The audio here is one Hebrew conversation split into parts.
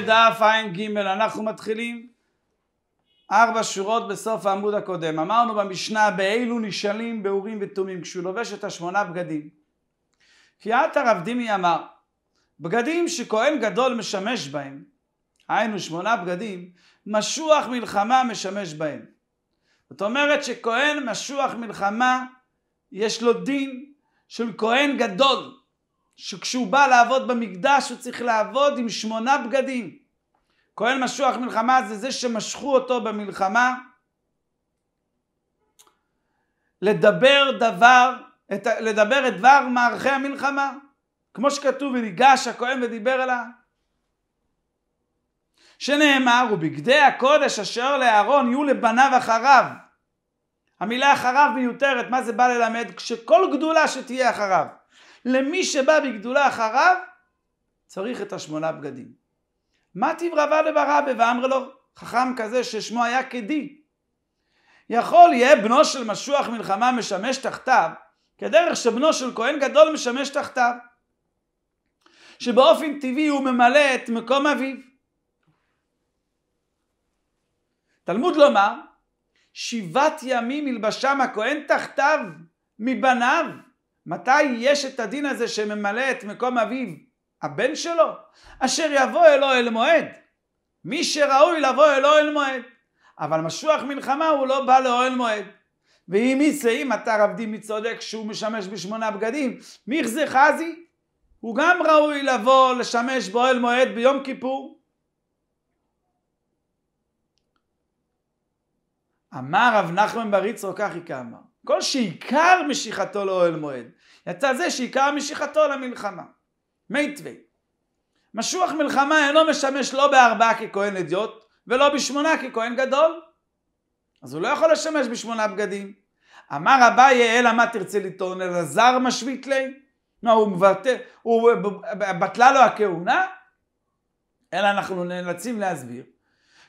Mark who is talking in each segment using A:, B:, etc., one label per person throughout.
A: דף ע"ג, אנחנו מתחילים ארבע שורות בסוף העמוד הקודם. אמרנו במשנה, באילו נשאלים באורים ותומים, כשהוא לובש את השמונה בגדים. כי עת רב דימי אמר, בגדים שכהן גדול משמש בהם, היינו שמונה בגדים, משוח מלחמה משמש בהם. זאת אומרת שכהן משוח מלחמה, יש לו דין של כהן גדול. שכשהוא בא לעבוד במקדש הוא צריך לעבוד עם שמונה בגדים. כהן משוח מלחמה זה זה שמשכו אותו במלחמה לדבר דבר, את, לדבר את דבר מערכי המלחמה. כמו שכתוב, וניגש הכהן ודיבר אליו. שנאמר, ובגדי הקודש אשר לאהרון יהיו לבניו אחריו. המילה אחריו מיותרת, מה זה בא ללמד? כשכל גדולה שתהיה אחריו. למי שבא בגדולה אחריו, צריך את השמונה בגדים. מה תברבה לברבה ואמר לו חכם כזה ששמו היה כדי. יכול יהיה בנו של משוח מלחמה משמש תחתיו, כדרך שבנו של כהן גדול משמש תחתיו. שבאופן טבעי הוא ממלא את מקום אביו. תלמוד לומר, שבעת ימים ילבשם הכהן תחתיו מבניו מתי יש את הדין הזה שממלא את מקום אביו? הבן שלו, אשר יבוא אלו אל מועד. מי שראוי לבוא אלו אל מועד. אבל משוח מלחמה הוא לא בא לאוהל מועד. ואם אתה מטר עבדי צודק שהוא משמש בשמונה בגדים, זה חזי, הוא גם ראוי לבוא לשמש באוהל מועד ביום כיפור. אמר רב נחמן בריצרו, כך היא כאמר. כל שעיקר משיכתו לאוהל מועד, יצא זה שעיקר משיכתו למלחמה. מייטווי. משוח מלחמה אינו משמש לא בארבעה ככהן אדיוט, ולא בשמונה ככהן גדול. אז הוא לא יכול לשמש בשמונה בגדים. אמר אביי, אלא מה תרצה לטעון, אלא זר משווית לי? מה, לא, הוא מבטל, הוא בטלה לו הכהונה? אלא אנחנו נאלצים להסביר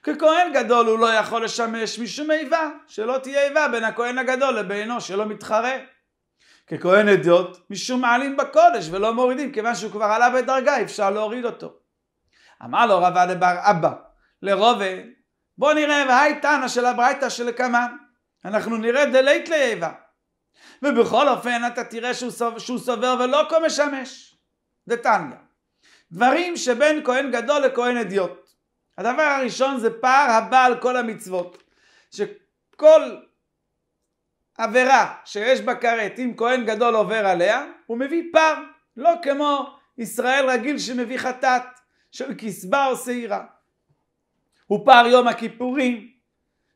A: ככהן גדול הוא לא יכול לשמש משום איבה, שלא תהיה איבה בין הכהן הגדול לבינו, שלא מתחרה. ככהן אדיוט, משום מעלים בקודש ולא מורידים, כיוון שהוא כבר עלה בדרגה, אפשר להוריד אותו. אמר לו רבה לבר אבא, לרובה, בוא נראה, והי תנא של הברייתא שלקמן, אנחנו נראה דלית לאיבה. ובכל אופן אתה תראה שהוא, סוב, שהוא סובר ולא כה משמש. דתניא. דברים שבין כהן גדול לכהן אדיוט. הדבר הראשון זה פער הבא על כל המצוות. שכל עבירה שיש בה כרת, אם כהן גדול עובר עליה, הוא מביא פער. לא כמו ישראל רגיל שמביא חטאת, של כסבה או שעירה. הוא פער יום הכיפורים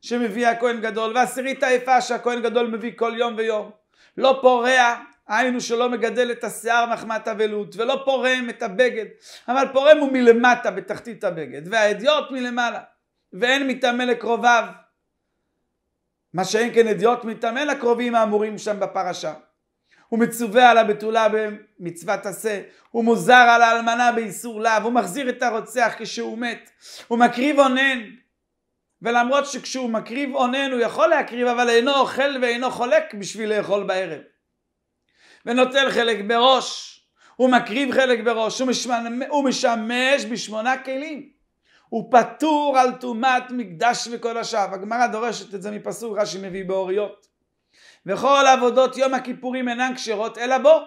A: שמביא הכהן גדול, ועשירית היפה שהכהן גדול מביא כל יום ויום. לא פורע היינו שלא מגדל את השיער מחמת אבלות, ולא פורם את הבגד, אבל פורם הוא מלמטה בתחתית הבגד, והאדיוט מלמעלה, ואין מטמא לקרוביו. מה שאין כן אדיוט מטמא לקרובים האמורים שם בפרשה. הוא מצווה על הבתולה במצוות עשה, הוא מוזר על האלמנה באיסור לאו, הוא מחזיר את הרוצח כשהוא מת, הוא מקריב אונן, ולמרות שכשהוא מקריב אונן הוא יכול להקריב אבל אינו אוכל ואינו חולק בשביל לאכול בערב. ונוטל חלק בראש. הוא מקריב חלק בראש, הוא משמש, הוא משמש בשמונה כלים. הוא פטור על טומאת מקדש וכל השאר. הגמרא דורשת את זה מפסוק רש"י מביא באוריות. וכל עבודות יום הכיפורים אינן כשרות אלא בו.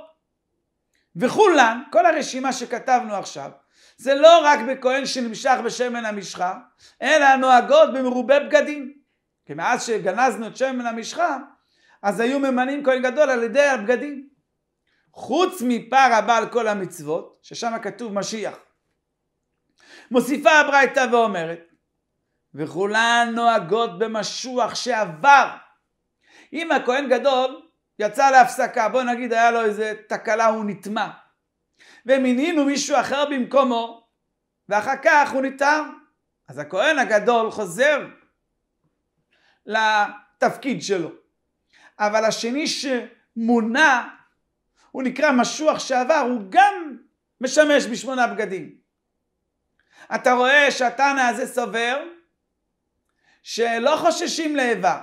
A: וכולן, כל הרשימה שכתבנו עכשיו, זה לא רק בכהן שנמשך בשמן המשחה, אלא נוהגות במרובה בגדים. כי מאז שגנזנו את שמן המשחה, אז היו ממנים כהן גדול על ידי הבגדים. חוץ מפער הבא על כל המצוות, ששם כתוב משיח. מוסיפה הברייתא ואומרת, וכולן נוהגות במשוח שעבר. אם הכהן גדול יצא להפסקה, בוא נגיד היה לו איזה תקלה, הוא נטמע. ומינינו מישהו אחר במקומו, ואחר כך הוא נטער. אז הכהן הגדול חוזר לתפקיד שלו. אבל השני שמונה הוא נקרא משוח שעבר, הוא גם משמש בשמונה בגדים. אתה רואה שהתנא הזה סובר שלא חוששים לאיבה,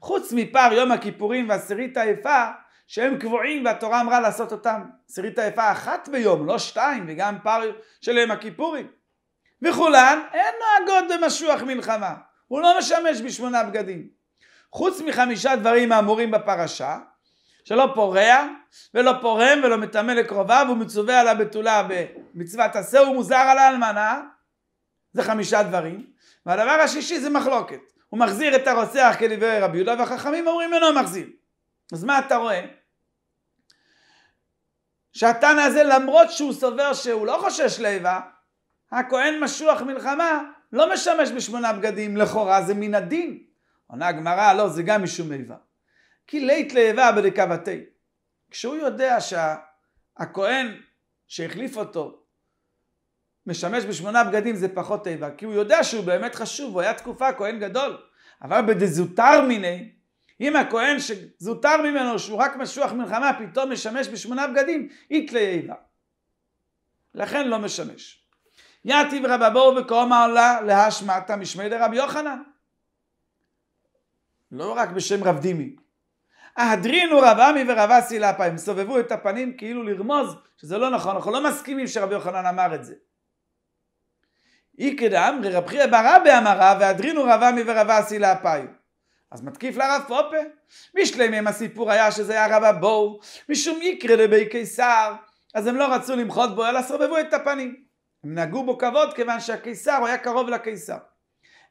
A: חוץ מפר יום הכיפורים ועשירית האיפה שהם קבועים והתורה אמרה לעשות אותם עשירית האיפה אחת ביום, לא שתיים, וגם פר של יום הכיפורים. וכולן אין נוהגות במשוח מלחמה, הוא לא משמש בשמונה בגדים. חוץ מחמישה דברים האמורים בפרשה, שלא פורע ולא פורם ולא מטמא לקרוביו הוא מצווה על הבתולה במצוות עשה הוא מוזר על האלמנה זה חמישה דברים והדבר השישי זה מחלוקת הוא מחזיר את הרוצח כדברי רבי יהודה והחכמים אומרים אינו מחזיר אז מה אתה רואה? שהתנא הזה למרות שהוא סובר שהוא לא חושש לאיבה הכהן משוח מלחמה לא משמש בשמונה בגדים לכאורה זה מן הדין עונה הגמרא לא זה גם משום איבה כי לית לאבה בדקבתי. כשהוא יודע שהכהן שהחליף אותו משמש בשמונה בגדים זה פחות איבה, כי הוא יודע שהוא באמת חשוב, הוא היה תקופה כהן גדול. אבל בדזוטר מיני, אם הכהן שזוטר ממנו שהוא רק משוח מלחמה פתאום משמש בשמונה בגדים, אית לאיבה. לכן לא משמש. יתיב רבא בור וקומה עולה להשמעתה משמי דרבי יוחנן. לא רק בשם רב דימי, אהדרינו רב עמי ורב אסי לאפה, הם סובבו את הפנים כאילו לרמוז שזה לא נכון, אנחנו לא מסכימים שרבי יוחנן אמר את זה. איקד אמרי רב חייא בר אבי אמרה ואהדרינו רב עמי ורב אסי לאפה. אז מתקיף לרב פופה. משלם עם הסיפור היה שזה היה רב הבור, משום איקרא לבי קיסר, אז הם לא רצו למחות בו אלא סובבו את הפנים. הם נגעו בו כבוד כיוון שהקיסר הוא היה קרוב לקיסר.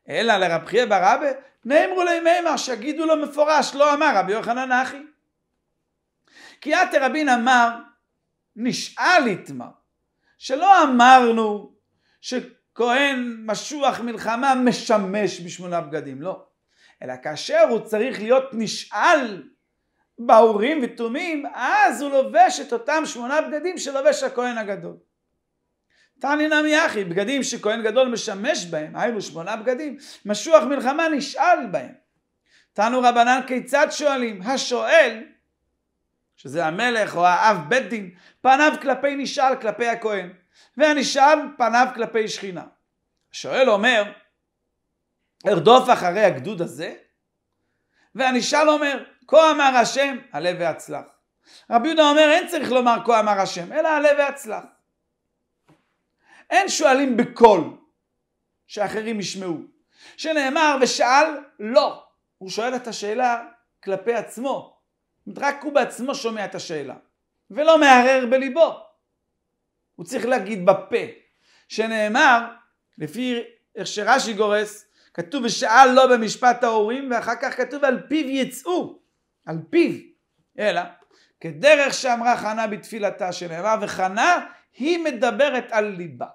A: אלא לרב חייא בר אבא, נאמרו לי מימר, שיגידו לו מפורש, לא אמר רבי יוחנן אחי. כי יתר רבין אמר, נשאל איתמר, שלא אמרנו שכהן משוח מלחמה משמש בשמונה בגדים, לא. אלא כאשר הוא צריך להיות נשאל באורים ותומים, אז הוא לובש את אותם שמונה בגדים שלובש הכהן הגדול. תעני נמי אחי, בגדים שכהן גדול משמש בהם, היינו שמונה בגדים, משוח מלחמה נשאל בהם. תענו רבנן כיצד שואלים? השואל, שזה המלך או האב בית דין, פניו כלפי נשאל כלפי הכהן, והנשאל פניו כלפי שכינה. השואל אומר, ארדוף אחרי הגדוד הזה? והנשאל אומר, כה אמר השם, עלה והצלח. רבי יהודה אומר, אין צריך לומר כה אמר השם, אלא עלה והצלח. אין שואלים בקול, שאחרים ישמעו. שנאמר ושאל לא, הוא שואל את השאלה כלפי עצמו. רק הוא בעצמו שומע את השאלה, ולא מערער בליבו. הוא צריך להגיד בפה, שנאמר, לפי איך שרש"י גורס, כתוב ושאל לא במשפט ההורים, ואחר כך כתוב על פיו יצאו, על פיו. אלא, כדרך שאמרה חנה בתפילתה, שנאמר, וחנה היא מדברת על ליבה.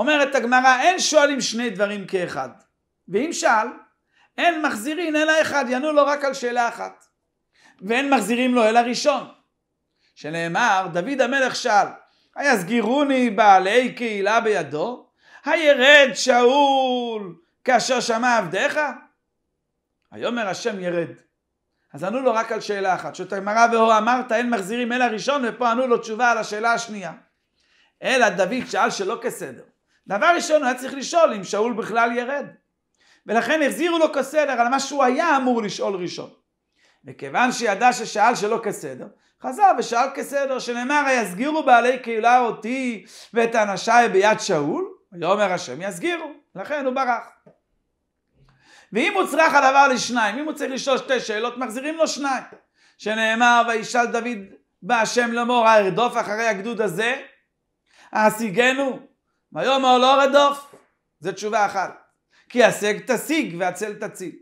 A: אומרת הגמרא, אין שואלים שני דברים כאחד. ואם שאל, אין מחזירין אלא אחד, יענו לו רק על שאלה אחת. ואין מחזירים לו אלא ראשון. שנאמר, דוד המלך שאל, היסגירוני בעלי קהילה בידו? הירד שאול כאשר שמע עבדיך? היאמר השם ירד. אז ענו לו רק על שאלה אחת, שאת הגמרא והוא אמרת אין מחזירים אלא ראשון, ופה ענו לו תשובה על השאלה השנייה. אלא דוד שאל שלא כסדר. דבר ראשון, הוא היה צריך לשאול אם שאול בכלל ירד. ולכן החזירו לו כסדר על מה שהוא היה אמור לשאול ראשון. וכיוון שידע ששאל שלא כסדר, חזר ושאל כסדר, שנאמר, יסגירו בעלי קהילה אותי ואת אנשיי ביד שאול, ויאמר השם יסגירו, לכן הוא ברח. ואם הוא צריך הדבר לשניים, אם הוא צריך לשאול שתי שאלות, מחזירים לו שניים. שנאמר, וישאל דוד בהשם לאמור, ארדוף אחרי הגדוד הזה, אסיגנו? ויאמר לא רדוף. זו תשובה אחת. כי השג תשיג והצל תציל.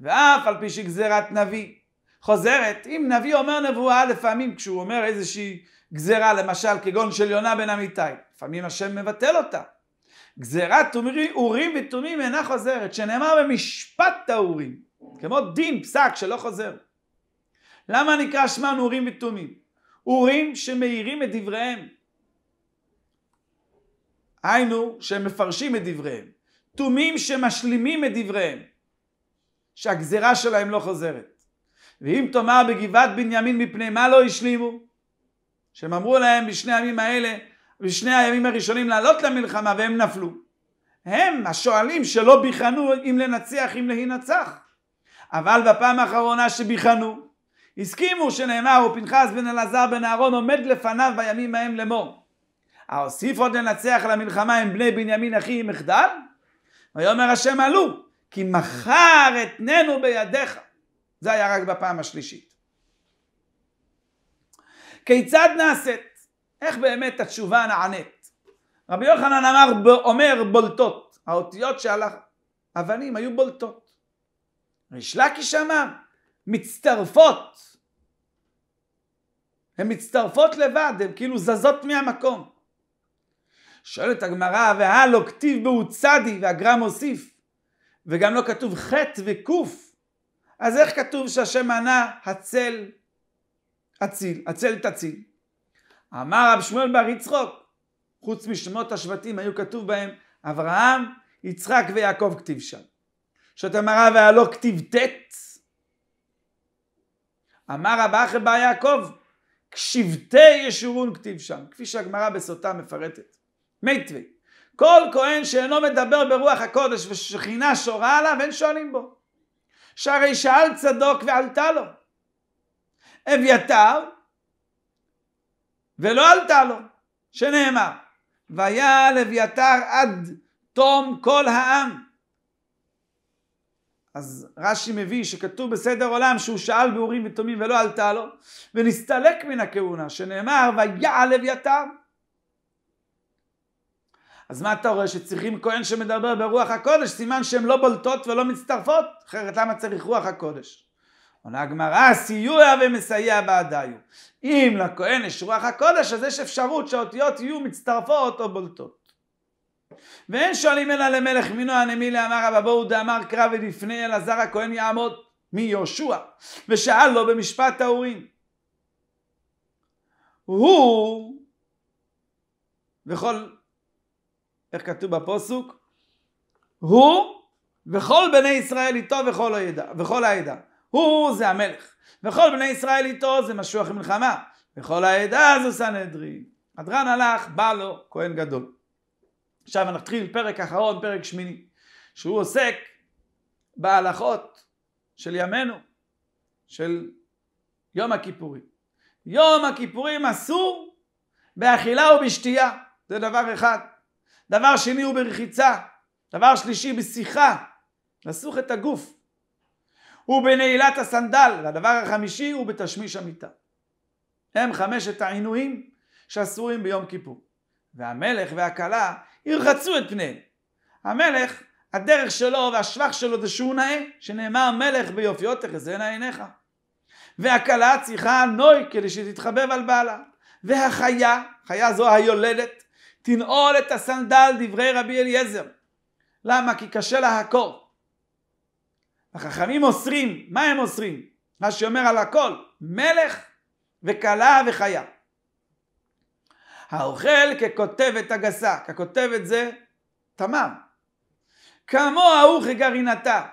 A: ואף על פי שגזירת נביא חוזרת, אם נביא אומר נבואה לפעמים כשהוא אומר איזושהי גזירה, למשל כגון של יונה בן אמיתי, לפעמים השם מבטל אותה. גזירת אורים ותומים אינה חוזרת, שנאמר במשפט האורים, כמו דין, פסק שלא חוזר. למה נקרא שמן אורים ותומים? אורים שמאירים את דבריהם, היינו שהם מפרשים את דבריהם, תומים שמשלימים את דבריהם, שהגזרה שלהם לא חוזרת. ואם תאמר בגבעת בנימין מפני מה לא השלימו? שהם אמרו להם בשני הימים האלה, בשני הימים הראשונים לעלות למלחמה והם נפלו. הם השואלים שלא ביחנו אם לנצח אם להינצח. אבל בפעם האחרונה שביחנו, הסכימו שנאמר ופנחס בן אלעזר בן אהרון עומד לפניו בימים ההם לאמור. האוסיף עוד לנצח על המלחמה עם בני בנימין אחי עם מחדל? ויאמר השם עלו, כי מחר אתננו בידיך. זה היה רק בפעם השלישית. כיצד נעשית? איך באמת התשובה נענית? רבי יוחנן אמר, אומר בולטות, האותיות שעל האבנים היו בולטות. ריש לקיש אמר, מצטרפות. הן מצטרפות לבד, הן כאילו זזות מהמקום. שואלת הגמרא, והלא כתיב בהו צדי, והגר"א מוסיף, וגם לא כתוב חטא וקוף, אז איך כתוב שהשם ענה הצל הציל, הצל תציל? אמר רב שמואל בר יצחוק, חוץ משמות השבטים היו כתוב בהם אברהם, יצחק ויעקב כתיב שם. שאת אמרה והלא כתיב ט', אמר רב אחי בר יעקב, כשבטי ישורון כתיב שם, כפי שהגמרא בסוטה מפרטת. מייטווי. כל כהן שאינו מדבר ברוח הקודש ושכינה שורה עליו, אין שואלים בו. שהרי שאל צדוק ועלתה לו. אביתר, ולא עלתה לו, שנאמר, ויעל אביתר עד תום כל העם. אז רש"י מביא שכתוב בסדר עולם שהוא שאל באורים ותומים ולא עלתה לו, ונסתלק מן הכהונה, שנאמר, ויעל אביתר. אז מה אתה רואה? שצריכים כהן שמדבר ברוח הקודש, סימן שהן לא בולטות ולא מצטרפות, אחרת למה צריך רוח הקודש? עונה הגמרא, סיוע ומסייע בעדיו. אם לכהן יש רוח הקודש, אז יש אפשרות שהאותיות יהיו מצטרפות או בולטות. ואין שואלים אלא למלך מינו הנמילה אמר רבא בואו דאמר קרא ולפני אלעזר הכהן יעמוד מיהושע ושאל לו במשפט האורים הוא וכל איך כתוב בפוסוק? הוא וכל בני ישראל איתו וכל הידע, וכל העדה. הוא זה המלך. וכל בני ישראל איתו זה משוח מלחמה. וכל העדה זה סנהדרין. אדרן הלך, בא לו כהן גדול. עכשיו אנחנו נתחיל פרק אחרון, פרק שמיני, שהוא עוסק בהלכות של ימינו, של יום הכיפורים. יום הכיפורים אסור באכילה ובשתייה, זה דבר אחד. דבר שני הוא ברחיצה, דבר שלישי בשיחה, לסוך את הגוף, ובנעילת הסנדל, והדבר החמישי הוא בתשמיש המיטה. הם חמשת העינויים שאסורים ביום כיפור. והמלך והכלה ירחצו את פניהם. המלך, הדרך שלו והשבח שלו זה שהוא נאה, שנאמר מלך ביופיו תחזינה עיניך. והכלה צריכה נוי כדי שתתחבב על בעלה. והחיה, חיה זו היולדת, תנעול את הסנדל, דברי רבי אליעזר. למה? כי קשה להכור. החכמים אוסרים, מה הם אוסרים? מה שאומר על הכל, מלך וכלה וחיה. האוכל ככותבת הגסה, ככותבת זה תמם. כמוה הוא כגרעינתה,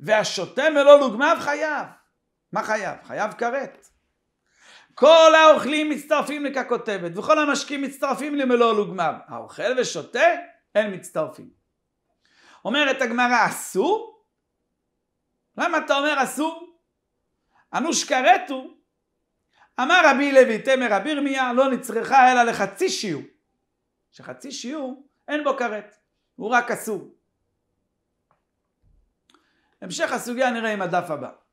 A: והשותה מלוא לוגמיו חייב. מה חייב? חייב כרת. כל האוכלים מצטרפים לככותבת, וכל המשקים מצטרפים למלוא לוגמיו. האוכל ושותה, אין מצטרפים. אומרת הגמרא, אסור? למה אתה אומר אסור? אנוש כרתו. אמר רבי לוי תמר רבי ירמיה, לא נצרכה אלא לחצי שיעור. שחצי שיעור, אין בו כרת, הוא רק אסור. המשך הסוגיה נראה עם הדף הבא.